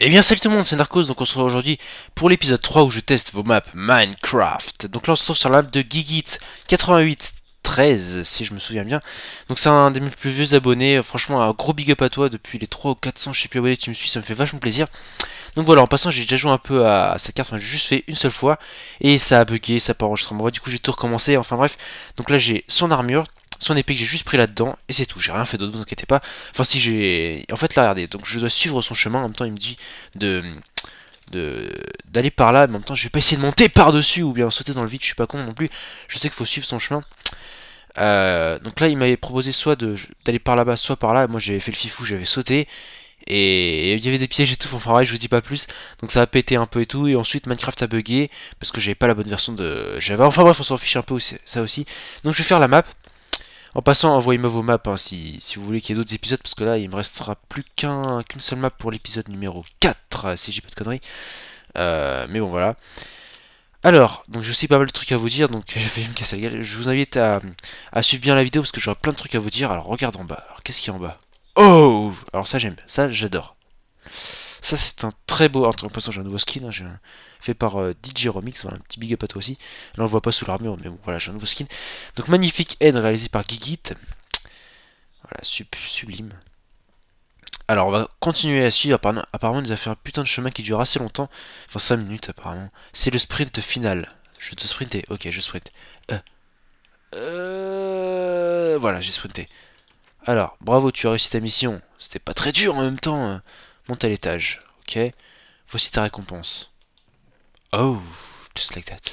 Eh bien salut tout le monde, c'est Narcos, donc on se retrouve aujourd'hui pour l'épisode 3 où je teste vos maps Minecraft. Donc là on se trouve sur la map de Gigit8813 si je me souviens bien. Donc c'est un des plus vieux abonnés, franchement un gros big up à toi depuis les 3 ou 400 je sais plus abonnés tu me suis, ça me fait vachement plaisir. Donc voilà, en passant j'ai déjà joué un peu à, cette carte, enfin j'ai juste fait une seule fois et ça a bugué, ça n'a pas enregistré du coup j'ai tout recommencé, enfin bref. Donc là j'ai son armure, son épée que j'ai juste pris là-dedans, et c'est tout, j'ai rien fait d'autre, vous inquiétez pas. Enfin si j'ai... En fait là, regardez, donc je dois suivre son chemin, en même temps il me dit de d'aller par là, mais en même temps je vais pas essayer de monter par-dessus ou bien sauter dans le vide, je suis pas con non plus, je sais qu'il faut suivre son chemin. Euh, donc là il m'avait proposé soit d'aller par là-bas, soit par là, moi j'avais fait le fifou, j'avais sauté, et il y avait des pièges et tout, enfin pareil, je vous dis pas plus, donc ça a pété un peu et tout, et ensuite Minecraft a bugué, parce que j'avais pas la bonne version de j'avais enfin bref, on s'en fiche un peu ça aussi, donc je vais faire la map, en passant, envoyez-moi vos maps hein, si, vous voulez qu'il y ait d'autres épisodes, parce que là, il me restera plus qu'une seule map pour l'épisode numéro 4, euh, si j'ai pas de conneries. Euh, mais bon, voilà. Alors, donc je sais pas mal de trucs à vous dire, donc je vais me casser la gueule. Je vous invite à, à suivre bien la vidéo, parce que j'aurai plein de trucs à vous dire. Alors, regarde en bas. Alors, qu'est-ce qu'il y a en bas Oh Alors ça, j'aime. Ça, j'adore. Ça, c'est un très beau. En passant, j'ai un nouveau skin, hein, fait par euh, DJ Romix. Voilà, un petit big up à toi aussi. Là, on le voit pas sous l'armure, mais bon, voilà, j'ai un nouveau skin. Donc, magnifique haine réalisé par Gigit. Voilà, sublime. Alors, on va continuer à suivre. Apparemment, nous a fait un putain de chemin qui dure assez longtemps. Enfin, 5 minutes, apparemment. C'est le sprint final. Je te sprinter. Ok, je sprint. Euh. Euh... Voilà, j'ai sprinté. Alors, bravo, tu as réussi ta mission. C'était pas très dur en même temps. Hein. Monte à l'étage. Ok. Voici ta récompense. Oh, just like that.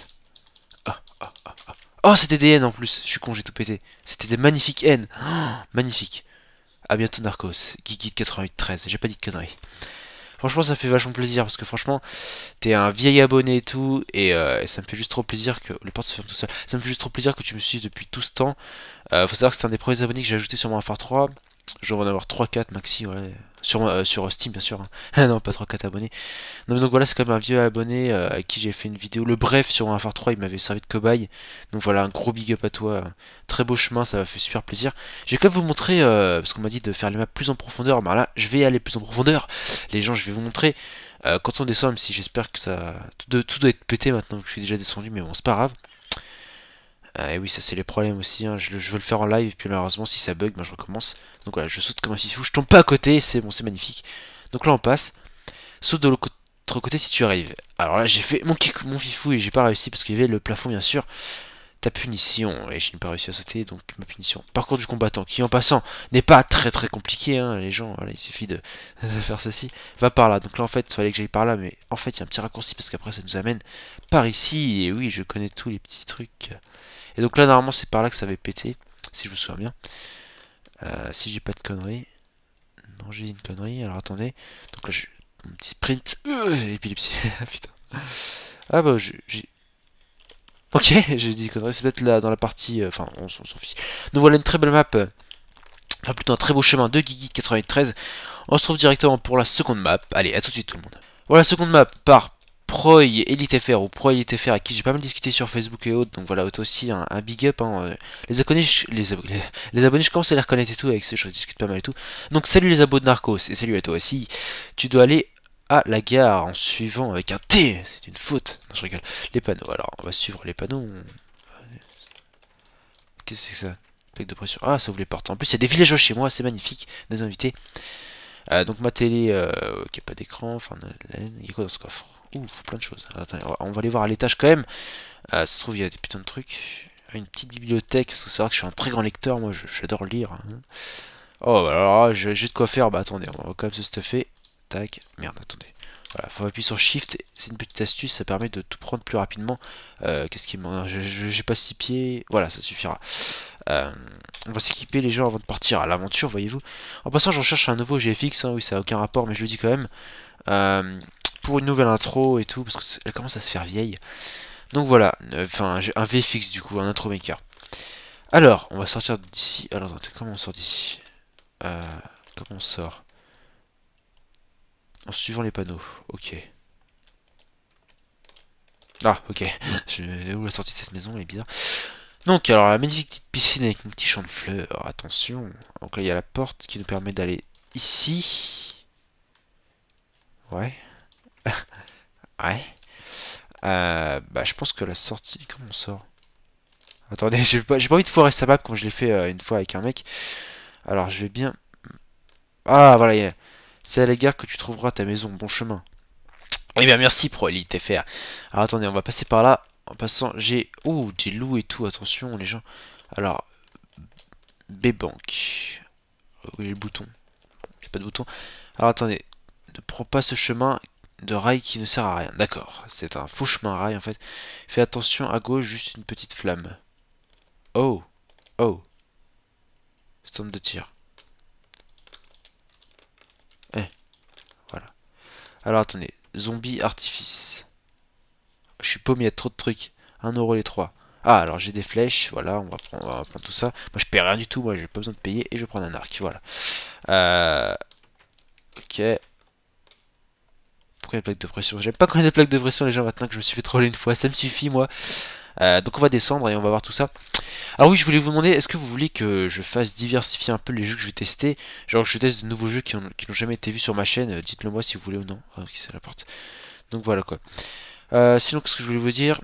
Oh, oh, oh, oh. c'était des haines en plus. Je suis con, j'ai tout pété. C'était des magnifiques haines. magnifique. A bientôt Narcos. Guigui de J'ai pas dit de conneries. Franchement, ça fait vachement plaisir parce que franchement, t'es un vieil abonné et tout. Et, euh, ça me fait juste trop plaisir que. Le porte se ferme tout seul. Ça me fait juste trop plaisir que tu me suives depuis tout ce temps. Euh, faut savoir que c'est un des premiers abonnés que j'ai ajouté sur mon 3. Je vais en avoir 3-4 maxi, Sur, euh, sur Steam, bien sûr. Hein. non, pas 3-4 abonnés. Non, mais donc voilà, c'est comme un vieux abonné euh, à qui j'ai fait une vidéo. Le bref sur far 3, il m'avait servi de cobaye. Donc voilà, un gros big up à toi. Très beau chemin, ça m'a fait super plaisir. Je vais quand même vous montrer, euh, parce qu'on m'a dit de faire les maps plus en profondeur. Bah là, je vais aller plus en profondeur. Les gens, je vais vous montrer quand on descend, même si j'espère que ça... tout doit être pété maintenant que je suis déjà descendu, mais bon, c'est pas grave. Ah et oui, ça c'est les problèmes aussi. Hein. Je, veux le faire en live, puis malheureusement, si ça bug, ben, je recommence. Donc voilà, je saute comme un fifou, je tombe pas à côté, c'est bon, c'est magnifique. Donc là, on passe. Saute de l'autre côté si tu arrives. Alors là, j'ai fait mon, kick, mon fifou et j'ai pas réussi parce qu'il y avait le plafond, bien sûr. Ta punition, et je n'ai pas réussi à sauter, donc ma punition. Parcours du combattant, qui en passant n'est pas très très compliqué, hein, les gens, il suffit de, de, faire ceci. Va par là, donc là en fait, il fallait que j'aille par là, mais en fait, il y a un petit raccourci parce qu'après ça nous amène par ici, et oui, je connais tous les petits trucs. Et donc là, normalement, c'est par là que ça avait pété, si je vous souviens bien. Euh, si j'ai pas de conneries. Non, j'ai une connerie. Alors attendez. Donc là, je... mon petit sprint. Euh, Putain. Ah bah, j'ai. Ok, j'ai dit conneries, C'est peut-être là dans la partie. Euh, enfin, on, s'en fiche. Nous voilà une très belle map. Enfin, plutôt un très beau chemin de Gigi 93. On se trouve directement pour la seconde map. Allez, à tout de suite, tout le monde. Voilà, seconde map par Proy, Elite FR ou Proy Elite FR à qui j'ai pas mal discuté sur Facebook et autres, donc voilà, aussi un, big up. Hein. Euh. Les, abonnés, les, abonnés, je commence à les reconnaître et tout, avec ceux je discute pas mal et tout. Donc salut les abos de Narcos et salut à toi aussi. Tu dois aller à la gare en suivant avec un T, c'est une faute. je rigole. Les panneaux, alors on va suivre les panneaux. Qu'est-ce que c'est que ça de pression. Ah, ça ouvre les portes. En plus, il y a des villageois chez moi, c'est magnifique. Des invités. Euh, donc ma télé euh, qui a pas d'écran, enfin il y a quoi dans ce coffre Ouf, plein de choses. on va aller voir à l'étage quand même. Euh, ça se trouve il y a des putains de trucs. Ah, une petite bibliothèque, parce que c'est vrai que je suis un très grand lecteur, moi j'adore lire. Hein. Oh bah alors j'ai de quoi faire, bah attendez, on va quand même se stuffer. Tac, merde, attendez. Voilà, faut appuyer sur Shift, c'est une petite astuce, ça permet de tout prendre plus rapidement. Euh, qu'est-ce qui m'en J'ai pas six pieds, voilà, ça suffira. Euh, on va s'équiper les gens avant de partir à l'aventure, voyez-vous. En passant, je cherche un nouveau GFX, hein, oui, ça n'a aucun rapport, mais je le dis quand même. Euh, pour une nouvelle intro et tout, parce qu'elle commence à se faire vieille. Donc voilà, enfin, un VFX du coup, un intro maker. Alors, on va sortir d'ici. Alors, comment on sort d'ici Comment on sort en suivant les panneaux. Ok. Ah, ok. Je vais où la sortie de cette maison, elle est bizarre. Donc, alors, la magnifique petite piscine avec mon petit champ de fleurs. Attention. Donc là, il y a la porte qui nous permet d'aller ici. Ouais. ouais. Euh, bah, je pense que la sortie... Comment on sort Attendez, j'ai pas, pas envie de foirer sa map comme je l'ai fait euh, une fois avec un mec. Alors, je vais bien... Ah, voilà, il y a... C'est à la gare que tu trouveras ta maison. Bon chemin. Eh bien, merci pour LITFR. Alors, attendez, on va passer par là. En passant, j'ai... Oh, j'ai loup et tout, attention, les gens. Alors, B-Bank. Euh, Où est le bouton J'ai pas de bouton. Alors, attendez. Ne prends pas ce chemin de rail qui ne sert à rien. D'accord, c'est un faux chemin rail, en fait. Fais attention, à gauche, juste une petite flamme. Oh, oh. Stand de tir. Alors attendez, zombie artifice. Je suis paumé, il y a trop de trucs. euro les 3. Ah, alors j'ai des flèches, voilà, on va, prendre, tout ça. Moi je paye rien du tout, moi j'ai pas besoin de payer et je prends un arc, voilà. Euh, ok. Pourquoi les plaques de pression J'aime pas quand il y a des plaques de pression les gens maintenant que je me suis fait troller une fois, ça me suffit moi. Euh, donc on va descendre et on va voir tout ça. Alors ah oui, je voulais vous demander, est-ce que vous voulez que je fasse diversifier un peu les jeux que je vais tester Genre je teste de nouveaux jeux qui n'ont jamais été vus sur ma chaîne, euh, dites-le moi si vous voulez ou non. Ah, c'est la porte. Donc voilà quoi. Euh, sinon, qu'est-ce que je voulais vous dire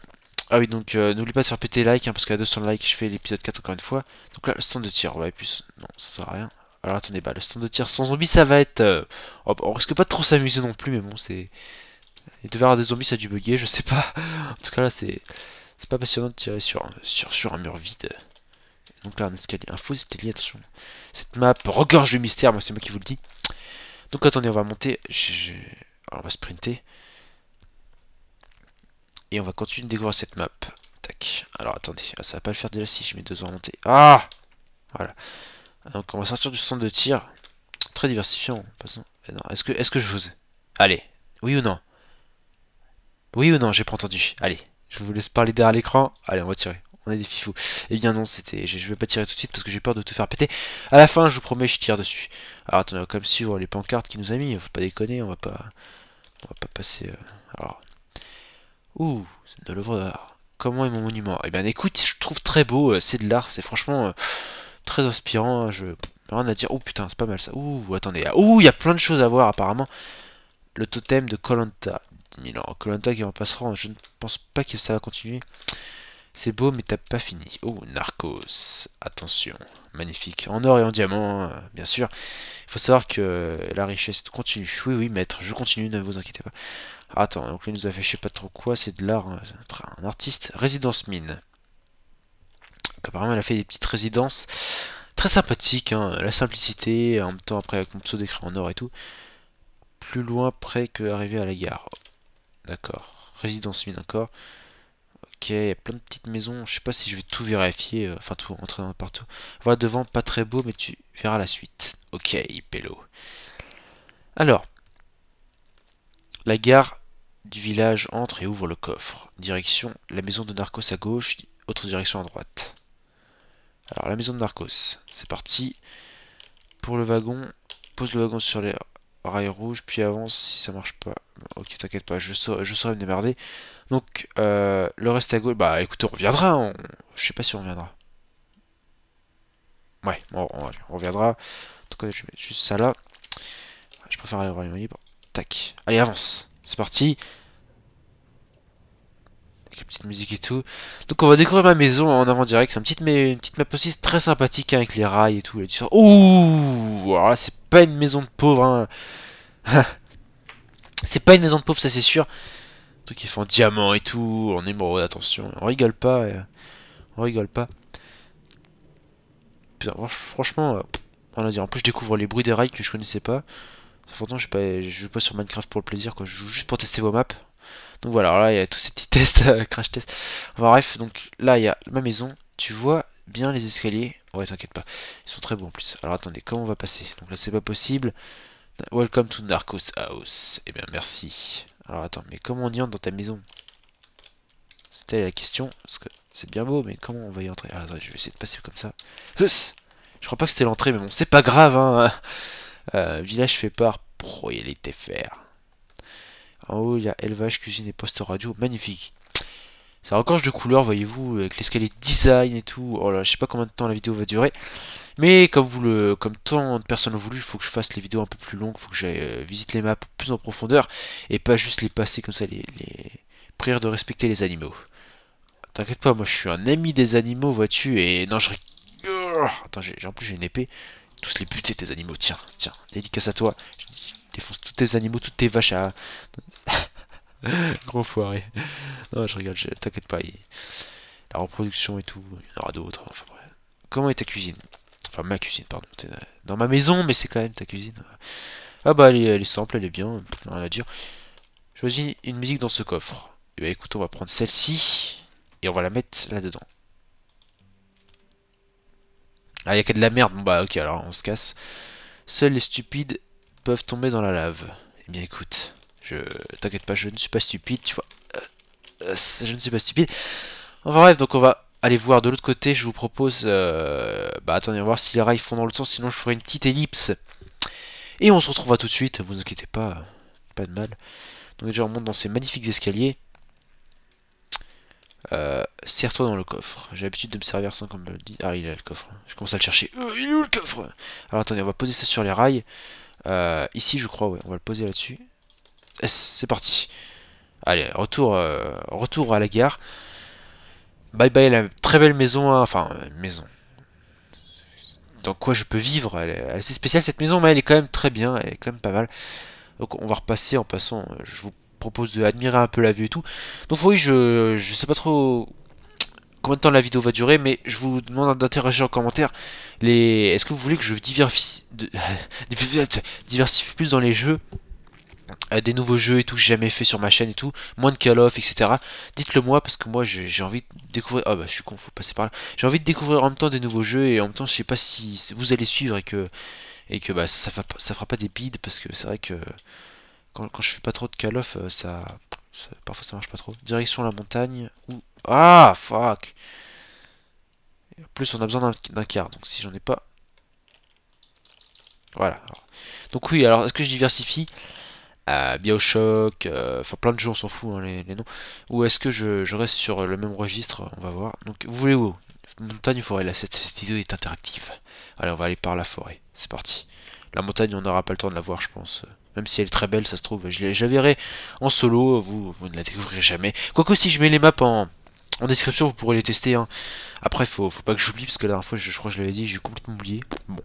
ah oui, donc n'oubliez pas de faire péter like, hein, parce qu'à 200 likes, je fais l'épisode 4 encore une fois. Donc là, le stand de tir, ouais, plus... Non, ça sert à rien. Alors attendez, bah, le stand de tir sans zombies, ça va être... Oh, bah, on risque pas de trop s'amuser non plus, mais bon, c'est... Il devait y avoir des zombies, ça a dû bugger, je sais pas. en tout cas, là, c'est... C'est pas passionnant de tirer sur, sur, sur un mur vide. Donc là, un escalier, un faux escalier, attention. Cette map regorge de mystère, moi c'est moi qui vous le dis. Donc attendez, on va monter. Alors, on va sprinter. Et on va continuer de découvrir cette map. Tac. Alors attendez, ah, ça va pas le faire déjà si je mets deux ans à monter. Ah Voilà. Donc on va sortir du centre de tir. Très diversifiant. Est-ce que, est -ce que je vous... Allez. Oui ou non Oui ou non J'ai pas entendu. Allez. Je vous laisse parler derrière l'écran. Allez, on va tirer. On est des fifous. Eh bien non, c'était. Je vais pas tirer tout de suite parce que j'ai peur de te faire péter. À la fin, je vous promets, je tire dessus. Alors attendez, on va quand même suivre les pancartes qu'il nous a mis. Faut pas déconner, on va pas. On va pas passer. Euh, alors. Ouh, c'est de l'œuvre d'art. Comment est mon monument Eh bien écoute, je trouve très beau, euh, c'est de l'art, c'est franchement euh, très inspirant. Hein, je. Rien à dire. Oh putain, c'est pas mal ça. Ouh, attendez. Ah, ouh, il y a plein de choses à voir apparemment. Le totem de Colanta ni Colanta qui repassera, je ne pense pas que ça va continuer. C'est beau, mais t'as pas fini. Oh, Narcos, attention, magnifique. En or et en diamant, hein, bien sûr. Il faut savoir que la richesse continue. Oui, oui, maître, je continue, ne vous inquiétez pas. Attends, donc lui nous a fait je sais pas trop quoi, c'est de l'art, hein, un artiste. Résidence mine. apparemment, elle a fait des petites résidences très sympathique hein, la simplicité, en même temps, après, avec mon pseudo d'écrit en or et tout. Plus loin, près que arriver à la gare. D'accord. Résidence mine d'accord. Ok, y a plein de petites maisons. Je sais pas si je vais tout vérifier. Euh, enfin, tout, entrer dans partout. Voilà, devant, pas très beau, mais tu verras la suite. Ok, Pélo. Alors. La gare du village entre et ouvre le coffre. Direction la maison de Narcos à gauche, autre direction à droite. Alors, la maison de Narcos. C'est parti. Pour le wagon, pose le wagon sur les rail rouge, puis avance si ça marche pas. Ok, t'inquiète pas, je saurais, je me démerder. Donc, euh, le reste à gauche, bah écoute, on reviendra. Je sais pas si on reviendra. Ouais, bon on, reviendra. En tout cas, je mettre juste ça là. Je préfère aller voir les libre. Tac. Allez, avance. C'est parti petite musique et tout. Donc on va découvrir ma maison en avant direct. C'est une petite, mais, une petite map aussi très sympathique hein, avec les rails et tout. Ouuuuh Ouh Alors c'est pas une maison de pauvre. Hein. c'est pas une maison de pauvre, ça c'est sûr. Le truc qui fait en diamant et tout, en émeraude, attention. On rigole pas. Euh. on rigole pas. franchement, on euh, va dire En plus, je découvre les bruits des rails que je connaissais pas. Pourtant je joue pas, pas sur Minecraft pour le plaisir, quoi. Je joue juste pour tester vos maps. Donc voilà, là il y a tous ces petits tests, euh, crash tests. Enfin bref, donc là il y a ma maison, tu vois bien les escaliers. Ouais, t'inquiète pas, ils sont très beaux en plus. Alors attendez, comment on va passer Donc là c'est pas possible. Welcome to Narcos House. Eh bien merci. Alors attends, mais comment on y entre dans ta maison C'était la question, parce que c'est bien beau, mais comment on va y entrer ah, attends, je vais essayer de passer comme ça. je crois pas que c'était l'entrée, mais bon, c'est pas grave, hein. Euh, village fait par était TFR. En haut, il y a élevage, cuisine et poste radio. Magnifique. Ça regorge de couleurs, voyez-vous, avec l'escalier design et tout. Oh là, je sais pas combien de temps la vidéo va durer. Mais comme vous le, comme tant de personnes ont voulu, il faut que je fasse les vidéos un peu plus longues, il faut que j'aille euh, visite les maps plus en profondeur et pas juste les passer comme ça, les, les... de respecter les animaux. T'inquiète pas, moi je suis un ami des animaux, vois-tu, et non, je... Attends, en plus j'ai une épée. Tous les buter tes animaux, tiens, tiens, dédicace à toi défonce tous tes animaux, toutes tes vaches à... Gros foiré. Non, je regarde, t'inquiète pas. La reproduction et tout, il y en aura d'autres. Enfin, bref. Comment est ta cuisine Enfin, ma cuisine, pardon. dans ma maison, mais c'est quand même ta cuisine. Ah bah, elle est, simple, elle est bien. Rien à dire. Choisis une musique dans ce coffre. Et eh bah, ben, écoute, on va prendre celle-ci. Et on va la mettre là-dedans. Ah, il a que de la merde. Bon, bah, ok, alors on se casse. Seuls les stupides peuvent tomber dans la lave. Eh bien écoute, je t'inquiète pas, je ne suis pas stupide, tu vois. Euh, euh, je ne suis pas stupide. Enfin bref, donc on va aller voir de l'autre côté. Je vous propose... Euh, bah attendez, on va voir si les rails font dans le sens, sinon je ferai une petite ellipse. Et on se retrouvera tout de suite, vous inquiétez pas, pas de mal. Donc déjà on monte dans ces magnifiques escaliers. Serre-toi dans le coffre. J'ai l'habitude de me servir sans comme me le dis Ah, il est là le coffre. Je commence à le chercher. il est où le coffre Alors attendez, on va poser ça sur les rails. Euh, ici, je crois, ouais. On va le poser là-dessus. C'est parti. Allez, retour, euh, retour à la gare. Bye bye, la très belle maison. Hein. Enfin, euh, maison. Dans quoi je peux vivre. Elle est assez spéciale cette maison, mais elle est quand même très bien. Elle est quand même pas mal. Donc on va repasser en passant. Je vous propose de admirer un peu la vue et tout. Donc oui, je, je sais pas trop combien de temps la vidéo va durer, mais je vous demande d'interroger en commentaire. Les... Est-ce que vous voulez que je diversifie, diversifie plus dans les jeux euh, des nouveaux jeux et tout, jamais fait sur ma chaîne et tout, moins de Call of, etc. Dites-le moi parce que moi j'ai envie de découvrir. Ah bah je suis con, faut passer par là. J'ai envie de découvrir en même temps des nouveaux jeux et en même temps je sais pas si vous allez suivre et que et que bah ça, ça fera pas des bides parce que c'est vrai que quand, je fais pas trop de Call of, euh, ça, ça parfois ça marche pas trop. Direction la montagne ou ah, fuck En plus, on a besoin d'un quart, donc si j'en ai pas... Voilà. Donc oui, alors, est-ce que je diversifie euh, Bioshock, euh, enfin plein de jeux, on s'en fout, hein, les, noms. Ou est-ce que je, reste sur le même registre On va voir. Donc, vous voulez où Montagne, forêt. La cette, vidéo est interactive. Allez, on va aller par la forêt. C'est parti. La montagne, on n'aura pas le temps de la voir, je pense. Même si elle est très belle, ça se trouve. Je, je la verrai en solo, vous, vous ne la découvrirez jamais. Quoique si je mets les maps en, en description, vous pourrez les tester. Hein. Après, faut, faut pas que j'oublie, parce que la dernière fois, je, crois que je l'avais dit, j'ai complètement oublié. Bon,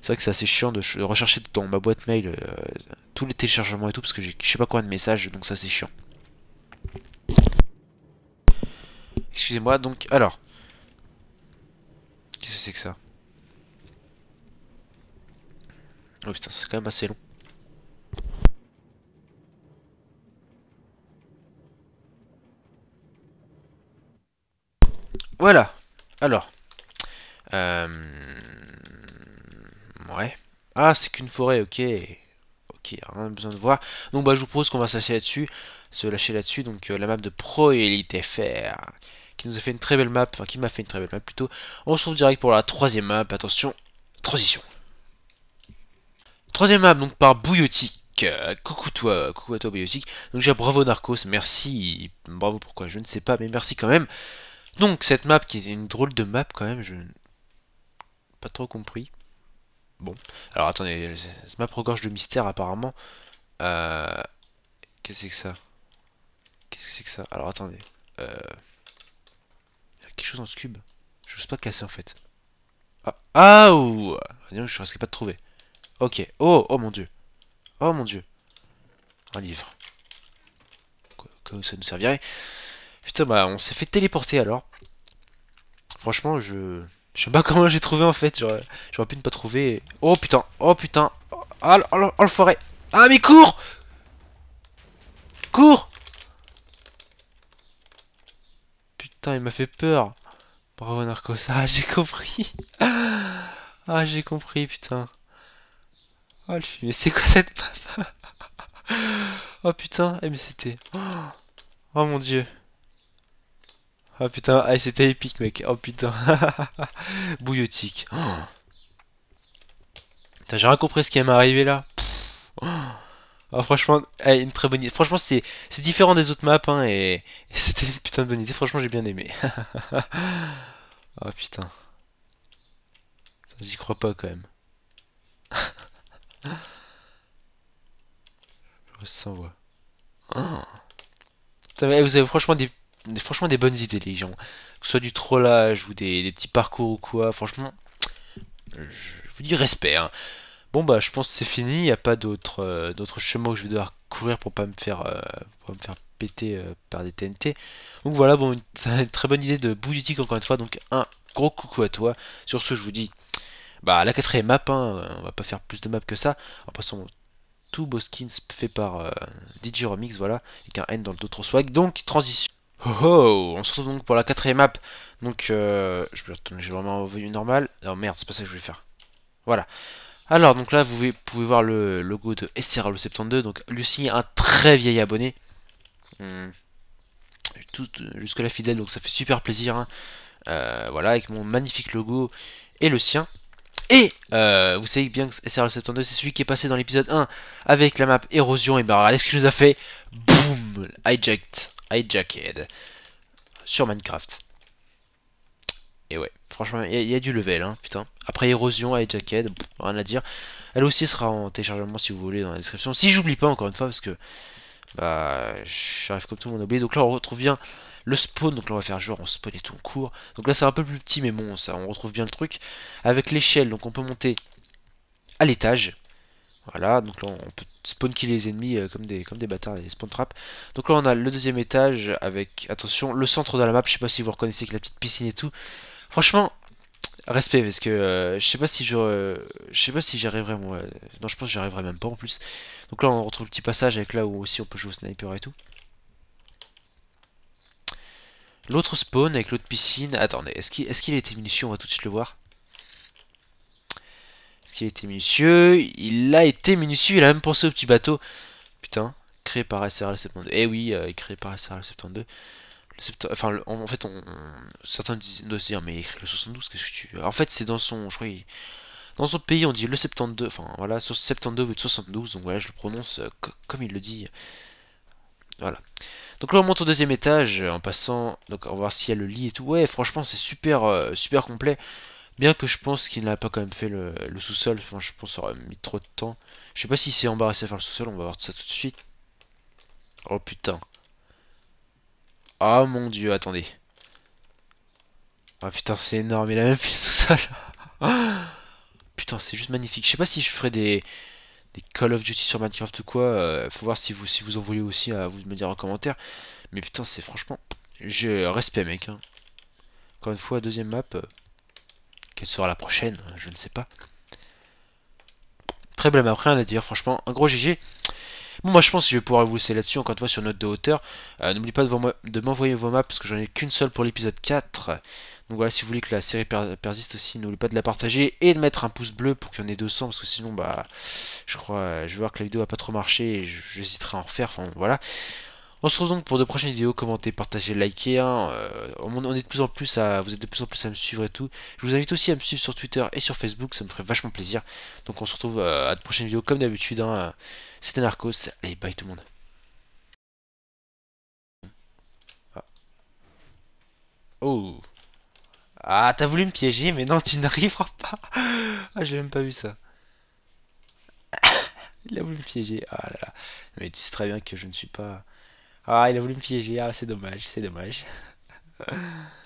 c'est vrai que c'est assez chiant de, rechercher dans ma boîte mail euh, tous les téléchargements et tout, parce que je sais pas combien de messages, donc ça c'est chiant. Excusez-moi, donc, alors. Qu'est-ce que c'est que ça Oh putain, c'est quand même assez long. Voilà. Alors. Euh, ouais. Ah, c'est qu'une forêt, ok. Ok, a besoin de voir. Donc, bah, je vous propose qu'on va se là-dessus. Se lâcher là-dessus. Donc, euh, la map de Pro Qui nous a fait une très belle map. Enfin, qui m'a fait une très belle map plutôt. On se retrouve direct pour la troisième map. Attention, transition. Troisième map, donc, par Bouillotique. coucou toi, coucou à toi Biotique. Donc j'ai bravo Narcos, merci. Bravo pourquoi, je ne sais pas, mais merci quand même. Donc cette map qui est une drôle de map quand même, je pas trop compris. Bon, alors attendez, cette map regorge de mystère apparemment. Euh, qu'est-ce que c'est que ça Qu'est-ce que c'est que ça Alors attendez. Euh, il y a quelque chose dans ce cube. Je sais pas casser en fait. Ah, ah ouh ah, Je risquais pas de trouver. Ok. Oh, oh mon dieu. Oh mon dieu. Un livre. Que ça nous servirait Putain, bah, on s'est fait téléporter alors. Franchement, je. Je sais pas comment j'ai trouvé en fait. J'aurais pu ne pas trouver. Oh putain, oh putain. Ah, oh, oh, le Ah, mais cours Cours Putain, il m'a fait peur. Bravo Narcos. Ah, j'ai compris. Ah, j'ai compris, putain. Oh le fumé, c'est quoi cette passe Oh putain, eh, MCT oh, oh mon dieu. Oh, ah putain, c'était épique mec. Oh putain. Bouillotique. Oh. j'ai rien compris ce qui m'est arrivé là. Oh, franchement, eh, une très bonne idée. Franchement, c'est différent des autres maps, hein, et, c'était une putain de bonne idée. Franchement, j'ai bien aimé. oh putain. J'y crois pas quand même. Je reste sans voix. vous avez franchement des franchement des bonnes idées les gens. Que ce soit du trollage ou des, petits parcours ou quoi, franchement, je vous dis respect. Hein. Bon bah je pense que c'est fini, il n'y a pas d'autres euh, D'autres chemins que je vais devoir courir pour pas me faire, euh, me faire péter euh, par des TNT. Donc voilà, bon, une, une très bonne idée de bouillotique encore une fois, donc un gros coucou à toi. Sur ce je vous dis, bah la quatrième map, hein. on va pas faire plus de maps que ça. En passant tout beau skins fait par DJ Remix, voilà, avec un N dans le dos trop swag. Donc transition. Oh, oh, on se retrouve donc pour la quatrième map. Donc, euh, je vais retourner, j'ai vraiment revenu normal. normale. Oh, merde, c'est pas ça que je voulais faire. Voilà. Alors, donc là, vous pouvez voir le logo de SRL72. Donc, Lucie, un très vieil abonné. Hmm. Euh, jusque la fidèle, donc ça fait super plaisir. Hein. Euh, voilà, avec mon magnifique logo et le sien. Et vous savez bien que SRL72, c'est celui qui est passé dans l'épisode 1 avec la map érosion. Et bah, ben, regardez ce qu'il nous a fait. Boum Hijacked. Jacket sur Minecraft. Et ouais, franchement, il y, a du level, hein, putain. Après Érosion, Hijacked, pff, rien à dire. Elle aussi sera en téléchargement si vous voulez dans la description. Si j'oublie pas, encore une fois, parce que bah, j'arrive comme tout le monde à Donc là, on retrouve bien le spawn. Donc là, on va faire genre, on spawn et tout, en cours. Donc là, c'est un peu plus petit, mais bon, ça, on retrouve bien le truc. Avec l'échelle, donc on peut monter à l'étage. Voilà, donc là, on peut spawn qui les ennemis euh, comme, des, comme des bâtards, des spawn traps. Donc là on a le deuxième étage avec, attention, le centre de la map, je sais pas si vous reconnaissez que la petite piscine et tout. Franchement, respect parce que euh, je sais pas si euh, je sais pas si j'y arriverai moi non je pense que j'y arriverai même pas en plus donc là on retrouve le petit passage avec là où aussi on peut jouer au sniper et tout l'autre spawn avec l'autre piscine attendez est-ce qu'il est, qu on va tout de suite le voir ce qu'il a été minutieux Il a été minutieux, il a même pensé au petit bateau. Putain, créé par SRL 72. Eh oui, euh, créé par SRL 72. Le enfin, en, fait, on, certains disent se dire, mais écrit le 72, qu'est-ce que tu. En fait, c'est dans son. Je dans son pays, on dit le 72. Enfin, voilà, 72 de 72. Donc voilà, je le prononce euh, comme il le dit. Voilà. Donc là on monte au deuxième étage en passant, donc on va voir s'il y a le lit et tout. Ouais franchement c'est super euh, super complet. Bien que je pense qu'il n'a pas quand même fait le, sous-sol, enfin, je pense qu'il aurait mis trop de temps. Je sais pas s'il s'est embarrassé à faire le sous-sol, on va voir ça tout de suite. Oh putain. Oh mon dieu, attendez. Oh putain, c'est énorme, il a même fait le sous-sol. putain, c'est juste magnifique. Je sais pas si je ferai des, Call of Duty sur Minecraft ou quoi. Euh, faut voir si vous, si vous en voulez aussi, à vous de me dire en commentaire. Mais putain, c'est franchement... J'ai respect, mec. Hein. Encore une fois, deuxième map... Euh, quelle sera la prochaine Je ne sais pas. Très belle après à dire, franchement. Un gros GG. Bon, moi je pense que je vais pouvoir vous laisser là-dessus, encore une fois, sur notre de hauteur. N'oublie euh, N'oubliez pas de m'envoyer vos maps, parce que j'en ai qu'une seule pour l'épisode 4. Donc voilà, si vous voulez que la série persiste aussi, n'oubliez pas de la partager et de mettre un pouce bleu pour qu'il y en ait 200, parce que sinon, bah, je crois, je vais voir que la vidéo a pas trop marché et j'hésiterai à en refaire. Enfin, voilà. On se retrouve donc pour de prochaines vidéos. Commentez, partagez, likez. Hein, euh, on est de plus en plus à, vous êtes de plus en plus à me suivre et tout. Je vous invite aussi à me suivre sur Twitter et sur Facebook. Ça me ferait vachement plaisir. Donc on se retrouve euh, à de prochaines vidéos comme d'habitude. Hein. C'était Narcos. Allez, bye tout le monde. Ah. Oh. Ah, t'as voulu me piéger, mais non, tu n'arriveras pas. Ah, j'ai même pas vu ça. Il a voulu me piéger. Ah là là. Mais tu sais très bien que je ne suis pas... Ah, il a voulu me piéger. Ah, c'est dommage, c'est dommage.